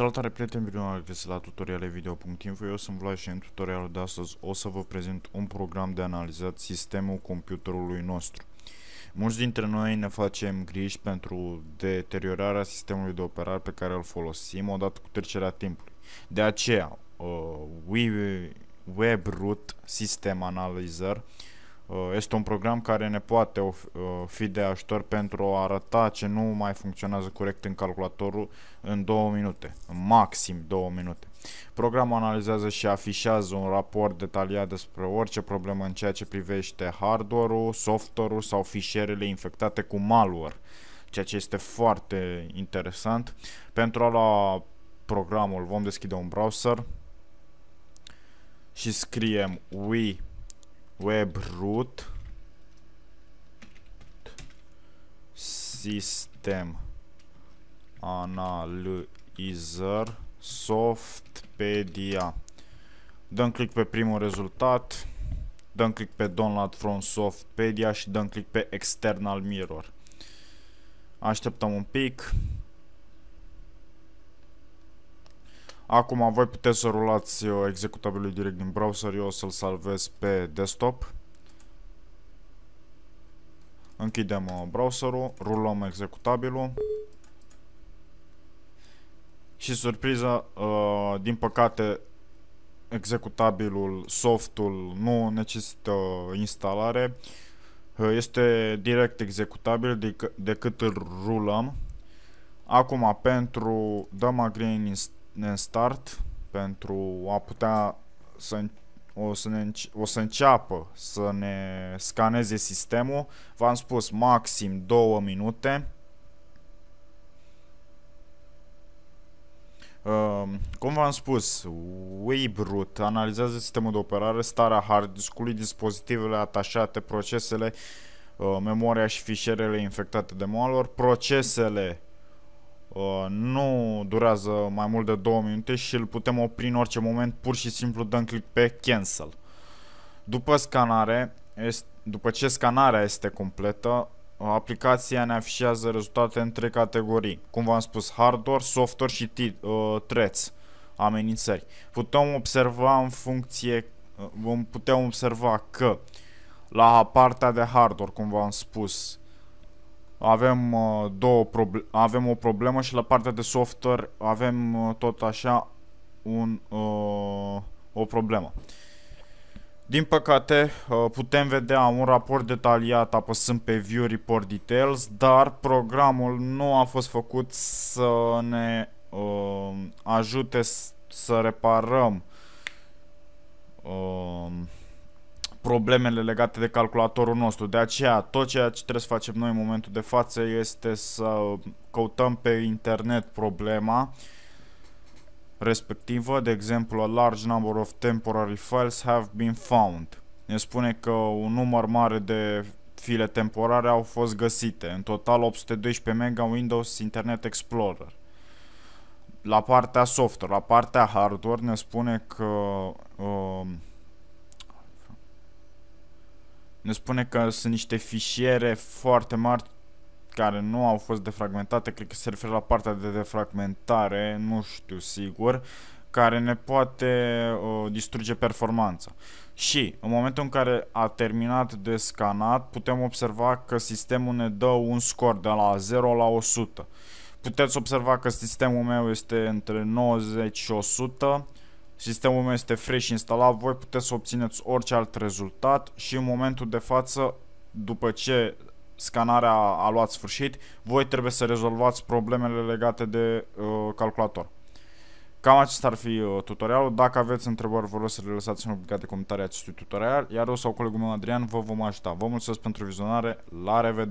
Salutare prieteni, bine ați venit la tutorialevideo.info Eu sunt Vlad și în tutorialul de astăzi o să vă prezint un program de analizat sistemul computerului nostru. Mulți dintre noi ne facem griji pentru deteriorarea sistemului de operare pe care îl folosim odată cu trecerea timpului. De aceea, uh, WebRoot System Analyzer uh, Uh, este un program care ne poate uh, fi de ajutor pentru a arăta ce nu mai funcționează corect în calculatorul în 2 minute, maxim 2 minute. Programul analizează și afișează un raport detaliat despre orice problemă în ceea ce privește hardware-ul, software-ul sau fișierele infectate cu malware, ceea ce este foarte interesant. Pentru a lua programul vom deschide un browser și scriem we webroot system analyzer softpedia dăm click pe primul rezultat dăm click pe download from softpedia și dăm click pe external mirror așteptăm un pic Acum voi puteți să rulați uh, executabilul direct din browser, eu o să-l salvez pe desktop. Închidem uh, browserul, rulăm executabilul. Și surpriză, uh, din păcate executabilul, softul nu necesită instalare. Este direct executabil decât îl rulăm. Acum pentru Dama în Install ne start pentru a putea să o să, ne, o să înceapă să ne scaneze sistemul. V-am spus maxim 2 minute. Uh, cum v-am spus, Webroot analizează sistemul de operare, starea hard discului, dispozitivele atașate, procesele, uh, memoria și fișierele infectate de malware, procesele Uh, nu durează mai mult de 2 minute și îl putem opri în orice moment, pur și simplu dăm click pe cancel. După scanare, este, după ce scanarea este completă, aplicația ne afișează rezultate în trei categorii, cum v-am spus, hardware, software și uh, threats, amenințări. Putem observa în funcție, uh, vom putea observa că la partea de hardware, cum v-am spus, avem, uh, două proble- avem o problemă și la partea de software avem uh, tot așa un, uh, o problemă. Din păcate, uh, putem vedea un raport detaliat apăsând pe View Report Details, dar programul nu a fost făcut să ne uh, ajute să reparăm uh, problemele legate de calculatorul nostru. De aceea, tot ceea ce trebuie să facem noi în momentul de față este să căutăm pe internet problema respectivă, de exemplu, a large number of temporary files have been found. Ne spune că un număr mare de file temporare au fost găsite, în total 812 mega Windows Internet Explorer. La partea software, la partea hardware ne spune că uh, ne spune că sunt niște fișiere foarte mari care nu au fost defragmentate, cred că se referă la partea de defragmentare, nu știu sigur, care ne poate uh, distruge performanța. Și în momentul în care a terminat de scanat, putem observa că sistemul ne dă un scor de la 0 la 100. Puteți observa că sistemul meu este între 90 și 100, Sistemul meu este fresh instalat, voi puteți să obțineți orice alt rezultat și în momentul de față, după ce scanarea a luat sfârșit, voi trebuie să rezolvați problemele legate de uh, calculator. Cam acesta ar fi uh, tutorialul. Dacă aveți întrebări, vă rog să le lăsați în obligat de comentarii acestui tutorial, iar eu sau colegul meu Adrian vă vom ajuta. Vă mulțumesc pentru vizionare, la revedere!